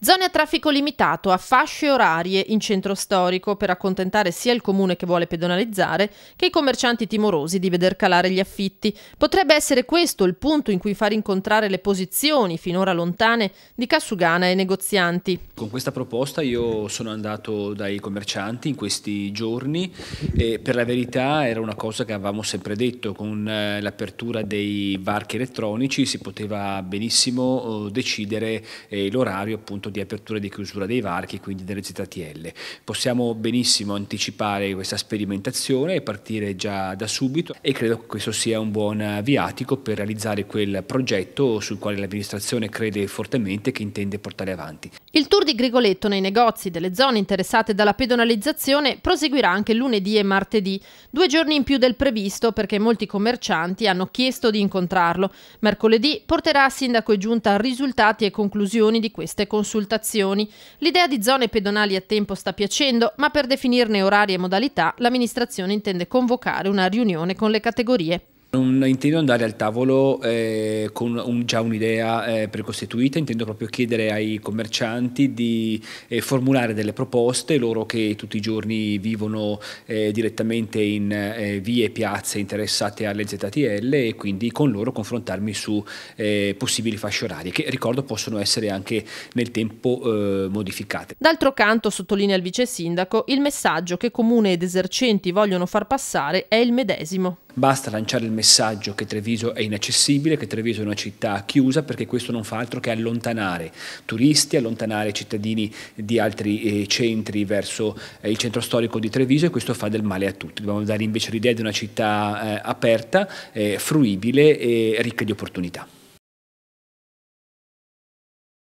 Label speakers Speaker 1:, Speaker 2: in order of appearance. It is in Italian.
Speaker 1: Zone a traffico limitato, a fasce orarie in centro storico per accontentare sia il comune che vuole pedonalizzare che i commercianti timorosi di veder calare gli affitti. Potrebbe essere questo il punto in cui far incontrare le posizioni, finora lontane, di Cassugana e negozianti.
Speaker 2: Con questa proposta io sono andato dai commercianti in questi giorni e per la verità era una cosa che avevamo sempre detto, con eh, l'apertura dei varchi elettronici si poteva benissimo eh, decidere eh, l'orario appunto tratto di apertura e di chiusura dei varchi, quindi delle ZTL. Possiamo benissimo anticipare questa sperimentazione e partire già da subito e credo che questo sia un buon viatico per realizzare quel progetto sul quale l'amministrazione crede fortemente che intende portare avanti.
Speaker 1: Il tour di Grigoletto nei negozi delle zone interessate dalla pedonalizzazione proseguirà anche lunedì e martedì, due giorni in più del previsto perché molti commercianti hanno chiesto di incontrarlo. Mercoledì porterà a sindaco e giunta risultati e conclusioni di queste consultazioni consultazioni. L'idea di zone pedonali a tempo sta piacendo, ma per definirne orari e modalità l'amministrazione intende convocare una riunione con le categorie.
Speaker 2: Non intendo andare al tavolo eh, con un, già un'idea eh, precostituita, intendo proprio chiedere ai commercianti di eh, formulare delle proposte, loro che tutti i giorni vivono eh, direttamente in eh, vie e piazze interessate alle ZTL e quindi con loro confrontarmi su eh, possibili fasce orarie che ricordo possono essere anche nel tempo modificate.
Speaker 1: D'altro canto, sottolinea il vice sindaco, il messaggio che comune ed esercenti vogliono far passare è il medesimo.
Speaker 2: Basta lanciare il messaggio che Treviso è inaccessibile, che Treviso è una città chiusa, perché questo non fa altro che allontanare turisti, allontanare cittadini di altri eh, centri verso eh, il centro storico di Treviso e questo fa del male a tutti. Dobbiamo dare invece l'idea di una città eh, aperta, fruibile e ricca di opportunità.